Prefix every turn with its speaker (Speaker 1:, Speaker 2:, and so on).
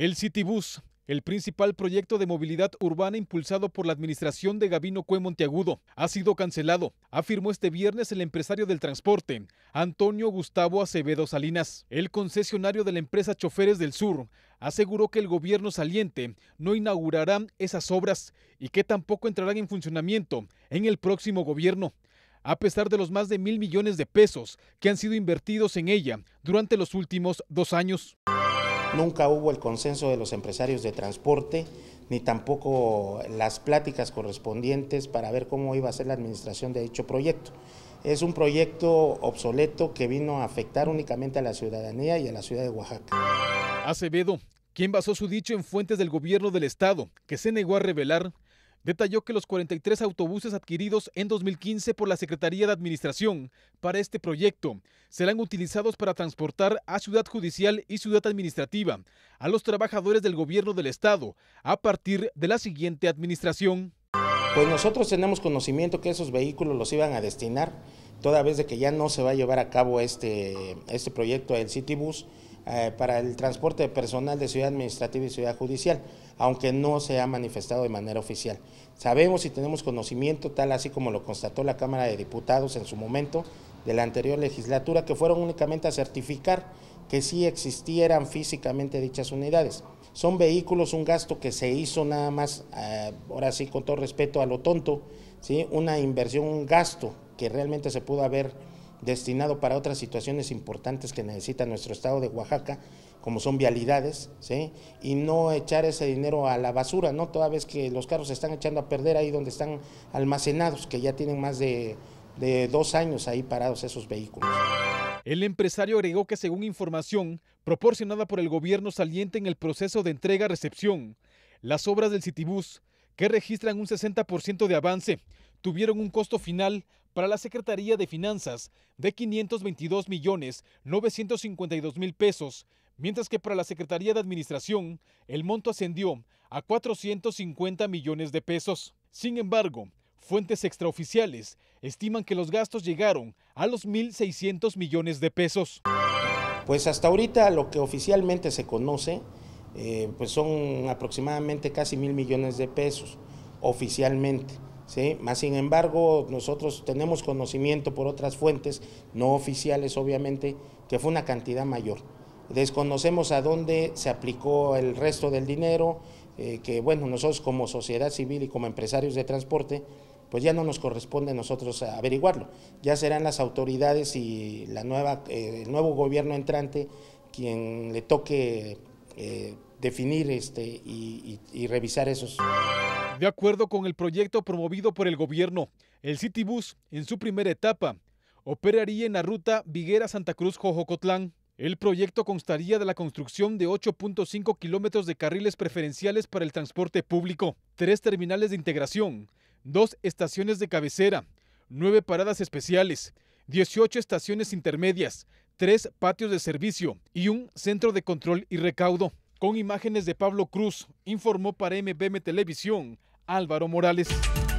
Speaker 1: El Citibus, el principal proyecto de movilidad urbana impulsado por la administración de Gabino Cue Monteagudo, ha sido cancelado, afirmó este viernes el empresario del transporte, Antonio Gustavo Acevedo Salinas. El concesionario de la empresa Choferes del Sur aseguró que el gobierno saliente no inaugurará esas obras y que tampoco entrarán en funcionamiento en el próximo gobierno a pesar de los más de mil millones de pesos que han sido invertidos en ella durante los últimos
Speaker 2: dos años. Nunca hubo el consenso de los empresarios de transporte, ni tampoco las pláticas correspondientes para ver cómo iba a ser la administración de dicho proyecto. Es un proyecto obsoleto que vino a afectar únicamente a la ciudadanía y a la ciudad de Oaxaca.
Speaker 1: Acevedo, quien basó su dicho en fuentes del gobierno del Estado, que se negó a revelar detalló que los 43 autobuses adquiridos en 2015 por la Secretaría de Administración para este proyecto serán utilizados para transportar a Ciudad Judicial y Ciudad Administrativa a los trabajadores del gobierno del Estado a partir de
Speaker 2: la siguiente administración. Pues nosotros tenemos conocimiento que esos vehículos los iban a destinar, toda vez de que ya no se va a llevar a cabo este, este proyecto del Citibus. Eh, para el transporte de personal de Ciudad Administrativa y Ciudad Judicial, aunque no se ha manifestado de manera oficial. Sabemos y tenemos conocimiento, tal así como lo constató la Cámara de Diputados en su momento de la anterior legislatura, que fueron únicamente a certificar que sí existieran físicamente dichas unidades. Son vehículos, un gasto que se hizo nada más, eh, ahora sí con todo respeto a lo tonto, una inversión, un gasto que realmente se pudo haber destinado para otras situaciones importantes que necesita nuestro estado de Oaxaca, como son vialidades, ¿sí? y no echar ese dinero a la basura, ¿no? toda vez que los carros se están echando a perder ahí donde están almacenados, que ya tienen más de, dos años ahí parados esos vehículos.
Speaker 1: El empresario agregó que según información proporcionada por el gobierno saliente en el proceso de entrega-recepción, las obras del Citibus que registran un 60% de avance, tuvieron un costo final para la Secretaría de Finanzas de 522 millones 952 mil pesos, mientras que para la Secretaría de Administración el monto ascendió a 450 millones de pesos. Sin embargo, fuentes extraoficiales estiman que los
Speaker 2: gastos llegaron a los 1.600 millones de pesos. Pues hasta ahorita lo que oficialmente se conoce eh, pues son aproximadamente casi mil millones de pesos oficialmente. ¿sí? Más sin embargo, nosotros tenemos conocimiento por otras fuentes, no oficiales obviamente, que fue una cantidad mayor. Desconocemos a dónde se aplicó el resto del dinero, eh, que bueno, nosotros como sociedad civil y como empresarios de transporte, pues ya no nos corresponde a nosotros averiguarlo. Ya serán las autoridades y la nueva, eh, el nuevo gobierno entrante quien le toque eh, definir este, y revisar esos.
Speaker 1: De acuerdo con el proyecto promovido por el gobierno, el Citibus, en su primera etapa, operaría en la ruta Viguera-Santa Cruz-Jojocotlán. El proyecto constaría de la construcción de 8.5 kilómetros de carriles preferenciales para el transporte público, tres terminales de integración, dos estaciones de cabecera, nueve paradas especiales, 18 estaciones intermedias, tres patios de servicio y un centro de control y recaudo. Con imágenes de Pablo Cruz, informó para MBM Televisión Álvaro Morales.